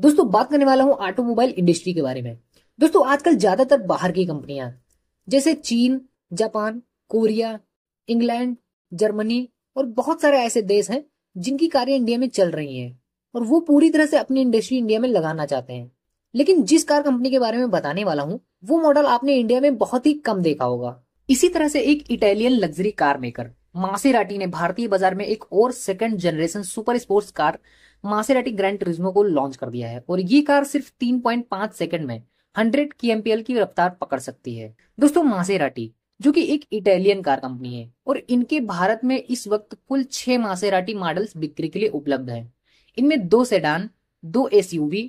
दोस्तों बात करने वाला हूँ ऑटोमोबाइल इंडस्ट्री के बारे में दोस्तों आजकल ज्यादातर बाहर की कंपनियां जैसे चीन जापान कोरिया इंग्लैंड जर्मनी और बहुत सारे ऐसे देश हैं जिनकी कारें इंडिया में चल रही हैं और वो पूरी तरह से अपनी इंडस्ट्री इंडिया में लगाना चाहते हैं लेकिन जिस कार कंपनी के बारे में बताने वाला हूँ वो मॉडल आपने इंडिया में बहुत ही कम देखा होगा इसी तरह से एक Italian luxury car maker Maserati ने भारतीय बाजार में एक और second generation super sports car Maserati Gran Turismo को लॉन्च कर दिया है और ये कार सिर्फ 3.5 सेकंड में 100 के की रफ्तार पकड़ सकती है दोस्तों मासेराटी जो कि एक इटालियन कार कंपनी है और इनके भारत में इस वक्त कुल छह मासेराटी मॉडल्स बिक्री के लिए उपलब्ध हैं इनमें दो सेडान दो एसयूवी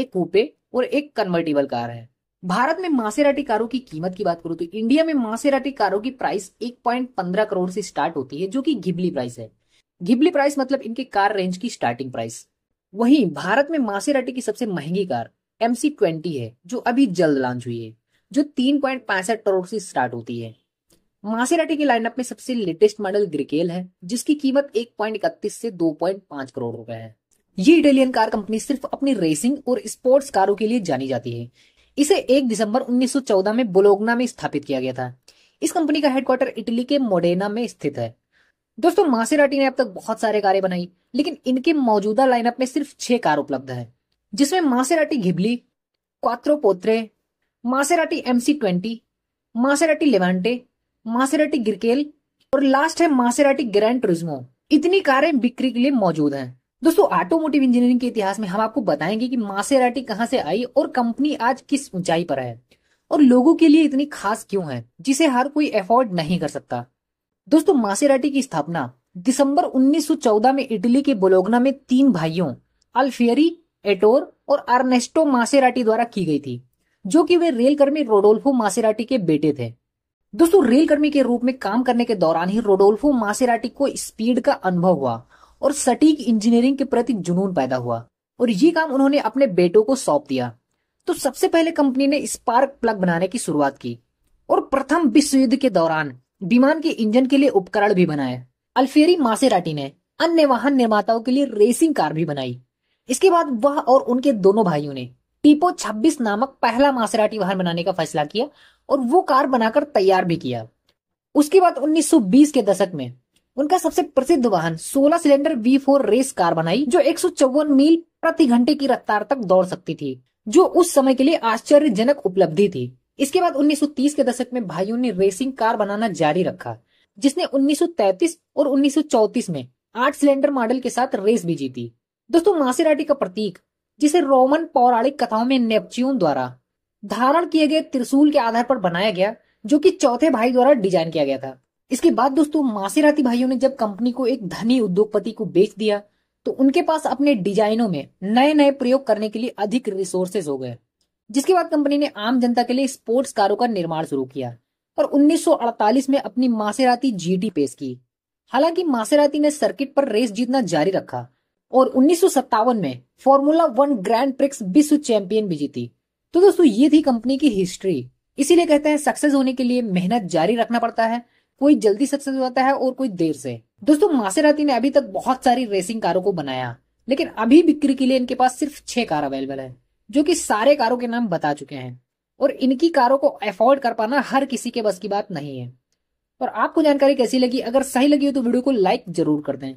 एक कूपे और एक कन्वर्टेबल कार है भारत में मासेराटी कारों की कीमत की बात करूं तो इंडिया में मासेराटी कारों की प्राइस 1.15 करोड़ से स्टार्ट होती है जो कि घिबली प्राइस है घिबली प्राइस मतलब इनके कार रेंज की स्टार्टिंग प्राइस वहीं भारत में मासेराटी की सबसे महंगी कार एमसी ट्वेंटी है जो अभी जल्द लॉन्च हुई है जो तीन पॉइंट पैंसठ करोड़ से स्टार्ट होती है मासेराटी के लाइनअप में सबसे लेटेस्ट मॉडल ग्रिकेल है जिसकी कीमत एक पॉइंट इकतीस से दो पॉइंट पांच करोड़ रुपए है ये इटालियन कार कंपनी सिर्फ अपनी रेसिंग और स्पोर्ट्स कारों के लिए जानी जाती है इसे 1 दिसंबर 1914 में बोलोगना में स्थापित किया गया था इस कंपनी का हेडक्वार्टर इटली के मोडेना में स्थित है दोस्तों मासेराटी ने अब तक बहुत सारे कारें बनाई लेकिन इनके मौजूदा लाइनअप में सिर्फ छह कार उपलब्ध है जिसमें Maserati Ghibli Quattroporte Maserati MC twenty Maserati Levante Maserati गिरकेल और लास्ट है मासेराटी ग्रैंड टूरिज्मो इतनी कारें बिक्री के लिए मौजूद हैं दोस्तों ऑटोमोटिव इंजीनियरिंग के इतिहास में हम आपको बताएंगे कि मासेराटी कहां से आई और कंपनी आज किस ऊंचाई पर है और लोगों के लिए इतनी खास क्यों है जिसे हर कोई अफोर्ड नहीं कर सकता दोस्तों मासेराटी की स्थापना दिसंबर 1914 में इटली के बोलोगना में तीन भाइयों अल्फियरी एटोर और अर्नेस्टो मासेराटी द्वारा की गई थी जो कि वे रेलकर्मी रोडोल्फो मासेराटी के बेटे थे दोस्तों रेलकर्मी के रूप में काम करने के दौरान ही रोडोल्फो मासेराटी को स्पीड का अनुभव हुआ और सटीक इंजीनियरिंग के प्रति जुनून पैदा हुआ और ये काम उन्होंने अपने बेटों को सौंप दिया तो सबसे पहले कंपनी ने स्पार्क प्लग बनाने की शुरुआत की और प्रथम विश्व युद्ध के दौरान विमान के इंजन के लिए उपकरण भी बनाए अल्फेरी मासेराटी ने अन्य वाहन निर्माताओं के लिए रेसिंग कार भी बनाई इसके बाद वह और उनके दोनों भाइयों ने टीपो 26 नामक पहला मासेराटी वाहन बनाने का फैसला किया और वो कार बनाकर तैयार भी किया उसके बाद 1920 के दशक में उनका सबसे प्रसिद्ध वाहन 16 सिलेंडर V4 रेस कार बनाई जो एक मील प्रति घंटे की रफ्तार तक दौड़ सकती थी जो उस समय के लिए आश्चर्यजनक उपलब्धि थी इसके बाद 1930 के दशक में भाइयों ने रेसिंग कार बनाना जारी रखा जिसने 1933 और 1934 में आठ सिलेंडर मॉडल के साथ रेस भी जीती दोस्तों मासेराटी का प्रतीक जिसे रोमन पौराणिक कथाओं में नेपच्यून द्वारा धारण किए गए त्रिशूल के आधार पर बनाया गया जो कि चौथे भाई द्वारा डिजाइन किया गया था इसके बाद दोस्तों मासेराती भाइयों ने जब कंपनी को एक धनी उद्योगपति को बेच दिया तो उनके पास अपने डिजाइनों में नए नए प्रयोग करने के लिए अधिक रिसोर्सेज हो गए जिसके बाद कंपनी ने आम जनता के लिए स्पोर्ट्स कारों का निर्माण शुरू किया और 1948 में अपनी मासेराती जीटी पेश की हालांकि मासेराती ने सर्किट पर रेस जीतना जारी रखा और उन्नीस में फॉर्मूला वन ग्रैंड प्रिक्स विश्व चैंपियन भी जीती तो दोस्तों ये थी कंपनी की हिस्ट्री इसीलिए कहते हैं सक्सेस होने के लिए मेहनत जारी रखना पड़ता है कोई जल्दी सक्सेस हो जाता है और कोई देर से दोस्तों मासेराती ने अभी तक बहुत सारी रेसिंग कारों को बनाया लेकिन अभी बिक्री के लिए इनके पास सिर्फ छह कार अवेलेबल है जो कि सारे कारों के नाम बता चुके हैं और इनकी कारों को अफोर्ड कर पाना हर किसी के बस की बात नहीं है और आपको जानकारी कैसी लगी अगर सही लगी हो तो वीडियो को लाइक जरूर कर दें